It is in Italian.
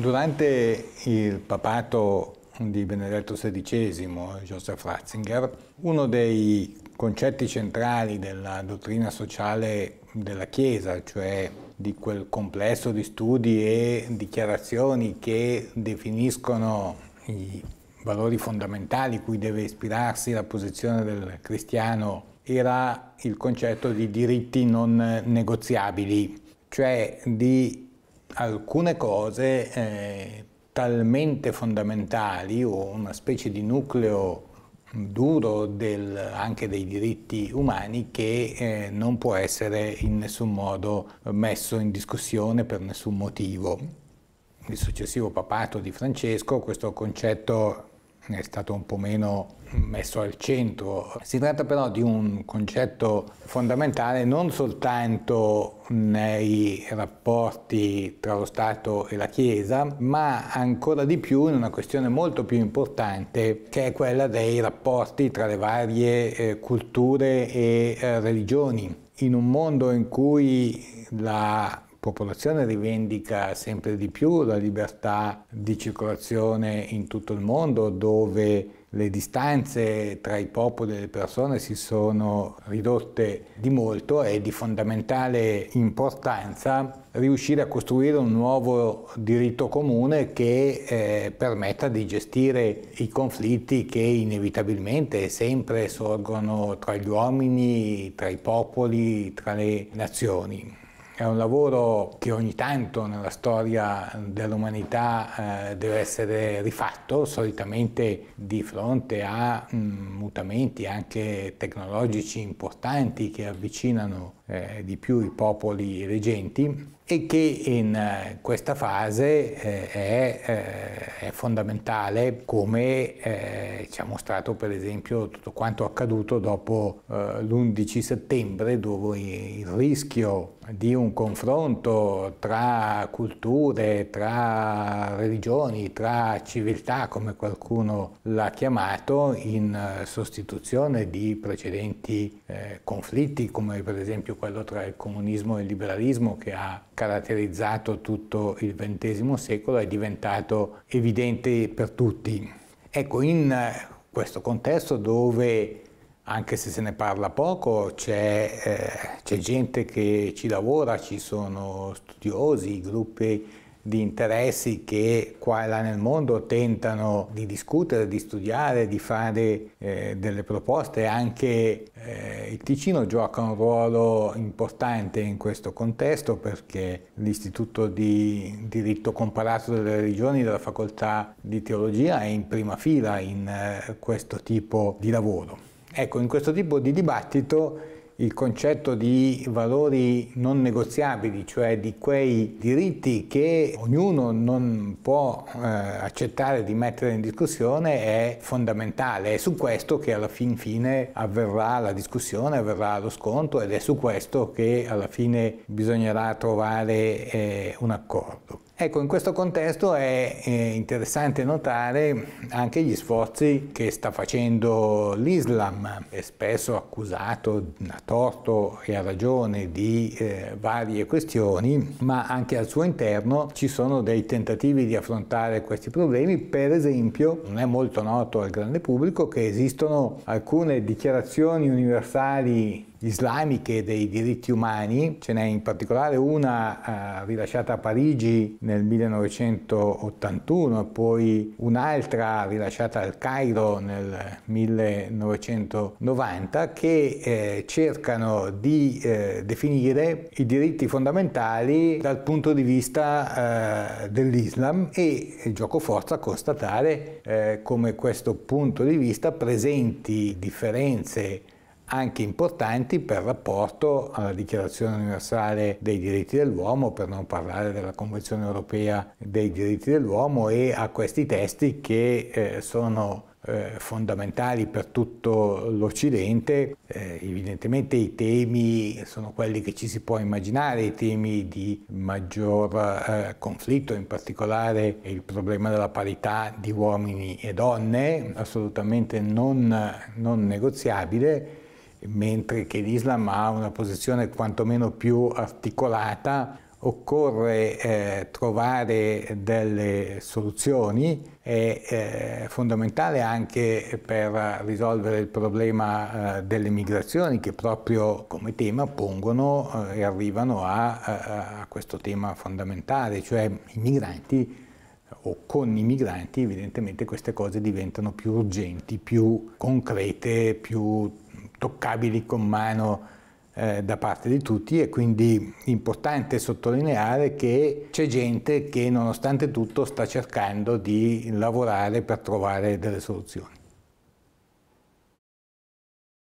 Durante il papato di Benedetto XVI, Joseph Ratzinger, uno dei concetti centrali della dottrina sociale della Chiesa, cioè di quel complesso di studi e dichiarazioni che definiscono i valori fondamentali cui deve ispirarsi la posizione del cristiano, era il concetto di diritti non negoziabili, cioè di alcune cose eh, talmente fondamentali o una specie di nucleo duro del, anche dei diritti umani che eh, non può essere in nessun modo messo in discussione per nessun motivo. Il successivo papato di Francesco questo concetto è stato un po' meno messo al centro. Si tratta però di un concetto fondamentale non soltanto nei rapporti tra lo Stato e la Chiesa, ma ancora di più in una questione molto più importante che è quella dei rapporti tra le varie eh, culture e eh, religioni. In un mondo in cui la popolazione rivendica sempre di più la libertà di circolazione in tutto il mondo dove le distanze tra i popoli e le persone si sono ridotte di molto, è di fondamentale importanza riuscire a costruire un nuovo diritto comune che eh, permetta di gestire i conflitti che inevitabilmente sempre sorgono tra gli uomini, tra i popoli, tra le nazioni è un lavoro che ogni tanto nella storia dell'umanità eh, deve essere rifatto, solitamente di fronte a mm, mutamenti anche tecnologici importanti che avvicinano eh, di più i popoli reggenti e che in eh, questa fase eh, è, eh, è, fondamentale come eh, ci ha mostrato per esempio tutto quanto accaduto dopo eh, l'11 settembre dove il rischio di un confronto tra culture, tra religioni, tra civiltà come qualcuno l'ha chiamato in sostituzione di precedenti conflitti come per esempio quello tra il comunismo e il liberalismo che ha caratterizzato tutto il XX secolo è diventato evidente per tutti. Ecco, in eh, questo contesto dove anche se se ne parla poco, c'è, eh, gente che ci lavora, ci sono studiosi, gruppi di interessi che qua e là nel mondo tentano di discutere, di studiare, di fare eh, delle proposte anche eh, il Ticino gioca un ruolo importante in questo contesto perché l'Istituto di diritto comparato delle religioni della Facoltà di Teologia è in prima fila in eh, questo tipo di lavoro. Ecco, in questo tipo di dibattito il concetto di valori non negoziabili, cioè di quei diritti che ognuno non può eh, accettare di mettere in discussione, è fondamentale. È su questo che alla fin fine avverrà la discussione, avverrà lo sconto ed è su questo che alla fine bisognerà trovare eh, un accordo. Ecco, in questo contesto è, interessante notare anche gli sforzi che sta facendo l'Islam, è spesso accusato a torto e a ragione di eh, varie questioni, ma anche al suo interno ci sono dei tentativi di affrontare questi problemi. Per esempio, non è molto noto al grande pubblico che esistono alcune dichiarazioni universali islamiche dei diritti umani, ce n'è in particolare una eh, rilasciata a Parigi nel 1981 poi un'altra rilasciata al Cairo nel 1990 che eh, cercano di eh, definire i diritti fondamentali dal punto di vista dell'Islam e gioco forza a constatare come questo punto di vista presenti differenze anche importanti per rapporto alla Dichiarazione universale dei diritti dell'uomo, per non parlare della Convenzione europea dei diritti dell'uomo e a questi testi che eh, sono eh, fondamentali per tutto l'Occidente. Eh, evidentemente i temi sono quelli che ci si può immaginare, i temi di maggior eh, conflitto, in particolare il problema della parità di uomini e donne, assolutamente non, non negoziabile mentre che l'Islam ha una posizione quantomeno più articolata, occorre eh, trovare delle soluzioni, è eh, fondamentale anche per risolvere il problema eh, delle migrazioni che proprio come tema pongono eh, e arrivano a, a questo tema fondamentale, cioè i migranti o con i migranti evidentemente queste cose diventano più urgenti, più concrete, più toccabili con mano eh, da parte di tutti e quindi è importante sottolineare che c'è gente che nonostante tutto sta cercando di lavorare per trovare delle soluzioni.